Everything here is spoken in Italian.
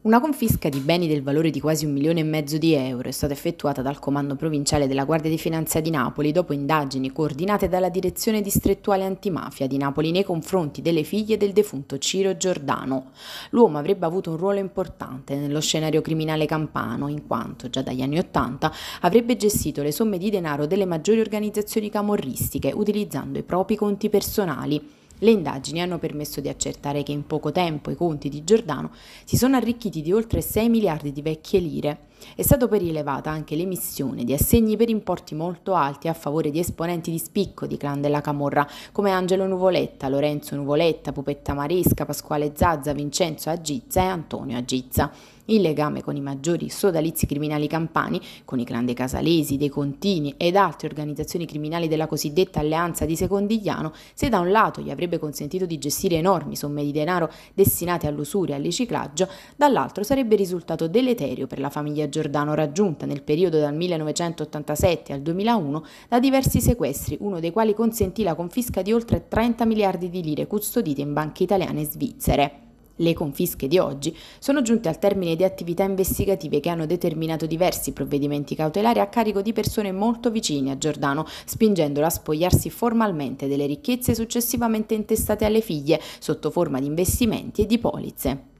Una confisca di beni del valore di quasi un milione e mezzo di euro è stata effettuata dal Comando Provinciale della Guardia di Finanza di Napoli dopo indagini coordinate dalla Direzione Distrettuale Antimafia di Napoli nei confronti delle figlie del defunto Ciro Giordano. L'uomo avrebbe avuto un ruolo importante nello scenario criminale campano, in quanto già dagli anni Ottanta avrebbe gestito le somme di denaro delle maggiori organizzazioni camorristiche utilizzando i propri conti personali. Le indagini hanno permesso di accertare che in poco tempo i conti di Giordano si sono arricchiti di oltre 6 miliardi di vecchie lire, è stata poi rilevata anche l'emissione di assegni per importi molto alti a favore di esponenti di spicco di clan della Camorra come Angelo Nuvoletta, Lorenzo Nuvoletta, Pupetta Maresca, Pasquale Zazza, Vincenzo Agizza e Antonio Agizza. Il legame con i maggiori sodalizi criminali campani, con i clan dei Casalesi, dei Contini ed altre organizzazioni criminali della cosiddetta alleanza di Secondigliano, se da un lato gli avrebbe consentito di gestire enormi somme di denaro destinate all'usura e al riciclaggio, dall'altro sarebbe risultato deleterio per la famiglia Giordano, raggiunta nel periodo dal 1987 al 2001 da diversi sequestri, uno dei quali consentì la confisca di oltre 30 miliardi di lire custodite in banche italiane e svizzere. Le confische di oggi sono giunte al termine di attività investigative che hanno determinato diversi provvedimenti cautelari a carico di persone molto vicine a Giordano, spingendolo a spogliarsi formalmente delle ricchezze successivamente intestate alle figlie sotto forma di investimenti e di polizze.